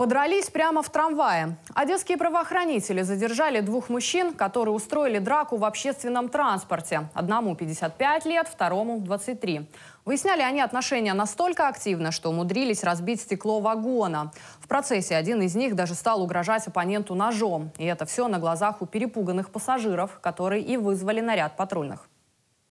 Подрались прямо в трамвае. Одесские правоохранители задержали двух мужчин, которые устроили драку в общественном транспорте. Одному 55 лет, второму 23. Выясняли они отношения настолько активно, что умудрились разбить стекло вагона. В процессе один из них даже стал угрожать оппоненту ножом. И это все на глазах у перепуганных пассажиров, которые и вызвали наряд патрульных.